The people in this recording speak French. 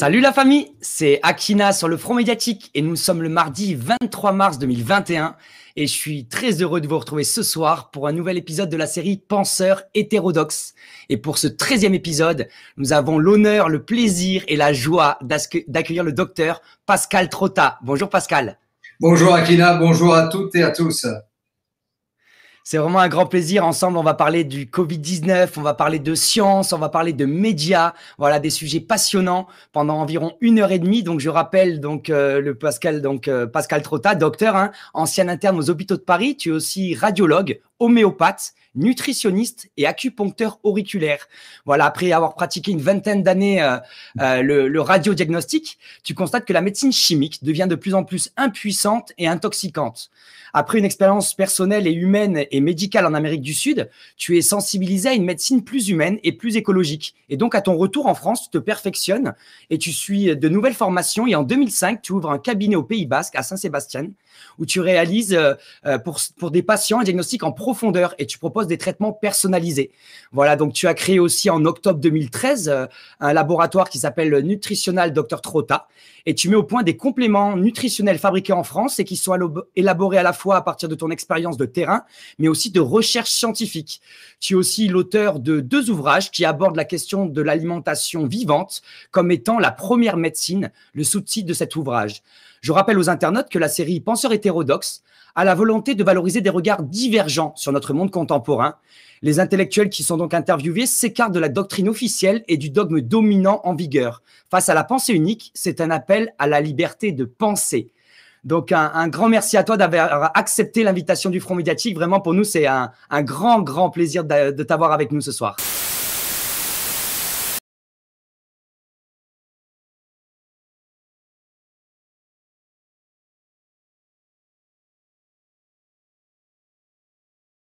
Salut la famille, c'est Akina sur le front médiatique et nous sommes le mardi 23 mars 2021 et je suis très heureux de vous retrouver ce soir pour un nouvel épisode de la série Penseurs hétérodoxes. Et pour ce 13e épisode, nous avons l'honneur, le plaisir et la joie d'accueillir le docteur Pascal Trotta. Bonjour Pascal. Bonjour Akina, bonjour à toutes et à tous. C'est vraiment un grand plaisir. Ensemble, on va parler du Covid-19, on va parler de science, on va parler de médias. Voilà, des sujets passionnants pendant environ une heure et demie. Donc, je rappelle donc euh, le Pascal, donc euh, Pascal Trotta, docteur, hein, ancien interne aux hôpitaux de Paris. Tu es aussi radiologue homéopathe, nutritionniste et acupuncteur auriculaire. Voilà, après avoir pratiqué une vingtaine d'années euh, euh, le, radiodiagnostic, tu constates que la médecine chimique devient de plus en plus impuissante et intoxicante. Après une expérience personnelle et humaine et médicale en Amérique du Sud, tu es sensibilisé à une médecine plus humaine et plus écologique. Et donc, à ton retour en France, tu te perfectionnes et tu suis de nouvelles formations. Et en 2005, tu ouvres un cabinet au Pays Basque, à Saint-Sébastien, où tu réalises euh, pour, pour des patients un diagnostic en pro et tu proposes des traitements personnalisés. Voilà, donc tu as créé aussi en octobre 2013 euh, un laboratoire qui s'appelle Nutritional Dr Trota et tu mets au point des compléments nutritionnels fabriqués en France et qui sont élaborés à la fois à partir de ton expérience de terrain, mais aussi de recherche scientifique. Tu es aussi l'auteur de deux ouvrages qui abordent la question de l'alimentation vivante comme étant la première médecine, le sous-titre de cet ouvrage. Je rappelle aux internautes que la série Penseurs hétérodoxes a la volonté de valoriser des regards divergents sur notre monde contemporain. Les intellectuels qui sont donc interviewés s'écartent de la doctrine officielle et du dogme dominant en vigueur. Face à la pensée unique, c'est un appel à la liberté de penser. Donc un, grand merci à toi d'avoir accepté l'invitation du Front médiatique. Vraiment, pour nous, c'est un, grand, grand plaisir de t'avoir avec nous ce soir.